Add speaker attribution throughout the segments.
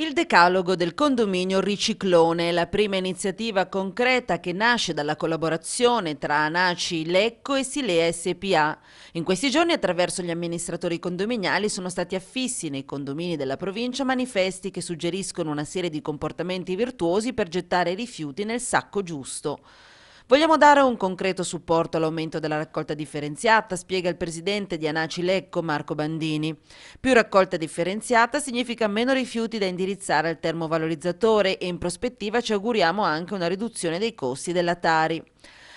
Speaker 1: Il decalogo del condominio Riciclone la prima iniziativa concreta che nasce dalla collaborazione tra Anaci Lecco e Silea SPA. In questi giorni attraverso gli amministratori condominiali sono stati affissi nei condomini della provincia manifesti che suggeriscono una serie di comportamenti virtuosi per gettare i rifiuti nel sacco giusto. Vogliamo dare un concreto supporto all'aumento della raccolta differenziata, spiega il presidente di Anaci Lecco Marco Bandini. Più raccolta differenziata significa meno rifiuti da indirizzare al termovalorizzatore e in prospettiva ci auguriamo anche una riduzione dei costi della Tari.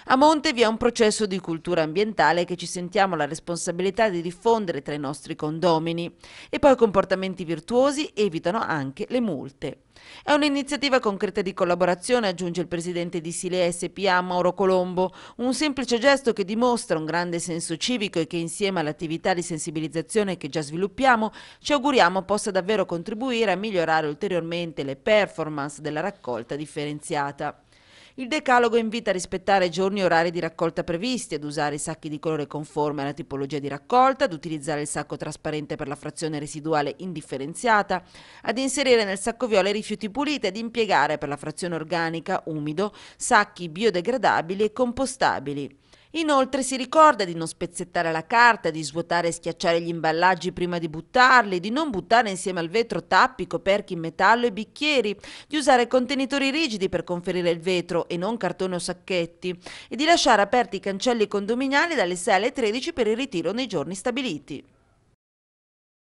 Speaker 1: A monte vi è un processo di cultura ambientale che ci sentiamo la responsabilità di diffondere tra i nostri condomini e poi comportamenti virtuosi evitano anche le multe. È un'iniziativa concreta di collaborazione, aggiunge il presidente di Sile SPA Mauro Colombo, un semplice gesto che dimostra un grande senso civico e che insieme all'attività di sensibilizzazione che già sviluppiamo ci auguriamo possa davvero contribuire a migliorare ulteriormente le performance della raccolta differenziata. Il decalogo invita a rispettare giorni e orari di raccolta previsti, ad usare i sacchi di colore conforme alla tipologia di raccolta, ad utilizzare il sacco trasparente per la frazione residuale indifferenziata, ad inserire nel sacco viola i rifiuti puliti, ad impiegare per la frazione organica umido sacchi biodegradabili e compostabili. Inoltre si ricorda di non spezzettare la carta, di svuotare e schiacciare gli imballaggi prima di buttarli, di non buttare insieme al vetro tappi, coperchi in metallo e bicchieri, di usare contenitori rigidi per conferire il vetro e non cartone o sacchetti e di lasciare aperti i cancelli condominiali dalle 6 alle 13 per il ritiro nei giorni stabiliti.